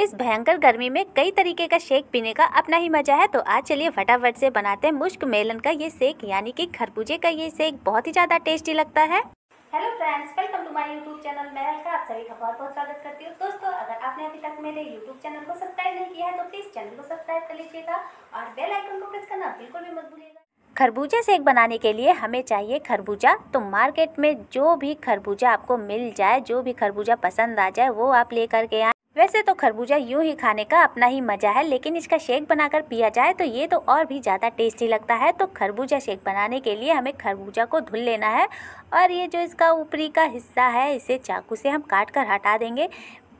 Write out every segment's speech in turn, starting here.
इस भयंकर गर्मी में कई तरीके का शेक पीने का अपना ही मजा है तो आज चलिए फटाफट से बनाते हैं मुश्क मेलन का ये शेक यानी कि खरबूजे का ये शेक बहुत ही ज़्यादा टेस्टी लगता है hello friends welcome to my YouTube channel मैं हल्का आप सभी का बहुत बहुत स्वागत करती हूँ दोस्तों अगर आपने अभी तक मेरे यूट्यूब चैनल को सब्सक्राइब नहीं किया है तो प्लीज़ चैनल को सब्सक्राइब कर लीजिएगा और बेल आइकन को प्रेस करना बिल्कुल भी मत भूलिएगा खरबूजे सेक बनाने के लिए हमें चाहिए खरबूजा तो मार्केट में जो भी खरबूजा आपको मिल जाए जो भी खरबूजा पसंद आ जाए वो आप लेकर के आए वैसे तो खरबूजा यूं ही खाने का अपना ही मज़ा है लेकिन इसका शेक बनाकर पिया जाए तो ये तो और भी ज़्यादा टेस्टी लगता है तो खरबूजा शेक बनाने के लिए हमें खरबूजा को धुल लेना है और ये जो इसका ऊपरी का हिस्सा है इसे चाकू से हम काट कर हटा देंगे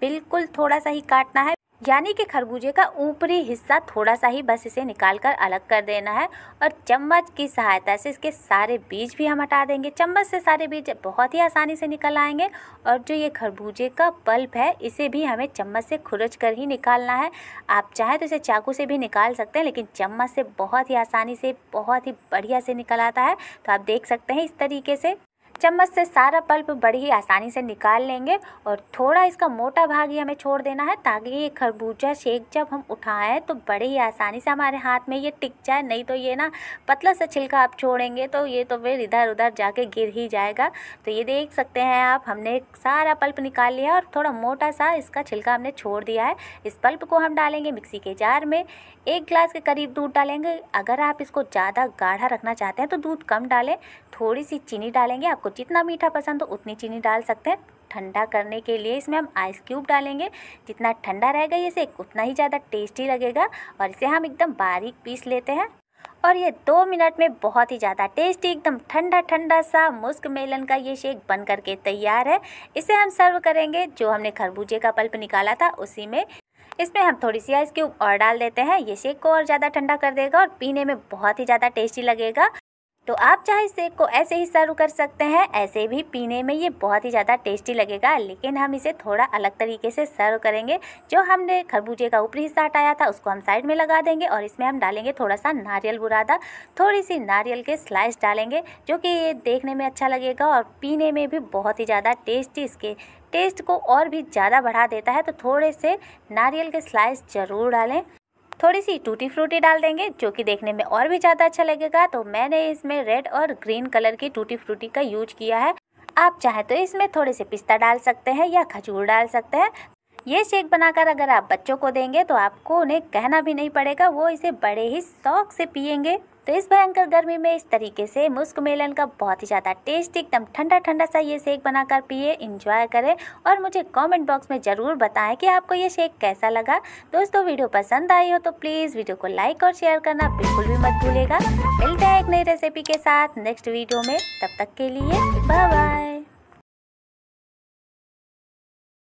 बिल्कुल थोड़ा सा ही काटना है यानी कि खरबूजे का ऊपरी हिस्सा थोड़ा सा ही बस इसे निकाल कर अलग कर देना है और चम्मच की सहायता से इसके सारे बीज भी हम हटा देंगे चम्मच से सारे बीज बहुत ही आसानी से निकल आएंगे और जो ये खरबूजे का पल्प है इसे भी हमें चम्मच से खुरच कर ही निकालना है आप चाहें तो इसे चाकू से भी निकाल सकते हैं लेकिन चम्मच से बहुत ही आसानी से बहुत ही बढ़िया से निकल आता है तो आप देख सकते हैं इस तरीके से चम्मच से सारा पल्प बड़ी आसानी से निकाल लेंगे और थोड़ा इसका मोटा भाग ही हमें छोड़ देना है ताकि ये खरबूजा शेक जब हम उठाएं तो बड़े ही आसानी से हमारे हाथ में ये टिक जाए नहीं तो ये ना पतला सा छिलका आप छोड़ेंगे तो ये तो फिर इधर उधर जाके गिर ही जाएगा तो ये देख सकते हैं आप हमने सारा पल्प निकाल लिया और थोड़ा मोटा सा इसका छिलका हमने छोड़ दिया है इस पल्प को हम डालेंगे मिक्सी के जार में एक ग्लास के करीब दूध डालेंगे अगर आप इसको ज़्यादा गाढ़ा रखना चाहते हैं तो दूध कम डालें थोड़ी सी चीनी डालेंगे आप आपको जितना मीठा पसंद हो उतनी चीनी डाल सकते हैं ठंडा करने के लिए इसमें हम आइस क्यूब डालेंगे जितना ठंडा रहेगा ये सेक उतना ही ज़्यादा टेस्टी लगेगा और इसे हम एकदम बारीक पीस लेते हैं और ये दो मिनट में बहुत ही ज़्यादा टेस्टी एकदम ठंडा ठंडा सा मुस्क मेलन का ये शेक बन करके तैयार है इसे हम सर्व करेंगे जो हमने खरबूजे का पल्प निकाला था उसी में इसमें हम थोड़ी सी आइस क्यूब और डाल देते हैं ये शेक को और ज़्यादा ठंडा कर देगा और पीने में बहुत ही ज़्यादा टेस्टी लगेगा तो आप चाहे सेक को ऐसे ही सर्व कर सकते हैं ऐसे भी पीने में ये बहुत ही ज़्यादा टेस्टी लगेगा लेकिन हम इसे थोड़ा अलग तरीके से सर्व करेंगे जो हमने खरबूजे का ऊपरी हिस्सा हटाया था उसको हम साइड में लगा देंगे और इसमें हम डालेंगे थोड़ा सा नारियल बुरादा थोड़ी सी नारियल के स्लाइस डालेंगे जो कि ये देखने में अच्छा लगेगा और पीने में भी बहुत ही ज़्यादा टेस्टी इसके टेस्ट को और भी ज़्यादा बढ़ा देता है तो थोड़े से नारियल के स्लाइस ज़रूर डालें थोड़ी सी टूटी फ्रूटी डाल देंगे जो कि देखने में और भी ज़्यादा अच्छा लगेगा तो मैंने इसमें रेड और ग्रीन कलर की टूटी फ्रूटी का यूज किया है आप चाहे तो इसमें थोड़े से पिस्ता डाल सकते हैं या खजूर डाल सकते हैं ये शेक बनाकर अगर आप बच्चों को देंगे तो आपको उन्हें कहना भी नहीं पड़ेगा वो इसे बड़े ही शौक से पियेंगे तो इस भयंकर गर्मी में इस तरीके से मुस्क मेलन का बहुत ही ज़्यादा टेस्टी एकदम ठंडा ठंडा सा ये शेक बनाकर पिए इंजॉय करें और मुझे कमेंट बॉक्स में ज़रूर बताएं कि आपको ये शेक कैसा लगा दोस्तों वीडियो पसंद आई हो तो प्लीज़ वीडियो को लाइक और शेयर करना बिल्कुल भी मत भूलेगा मिलते हैं एक नई रेसिपी के साथ नेक्स्ट वीडियो में तब तक के लिए बाय बाय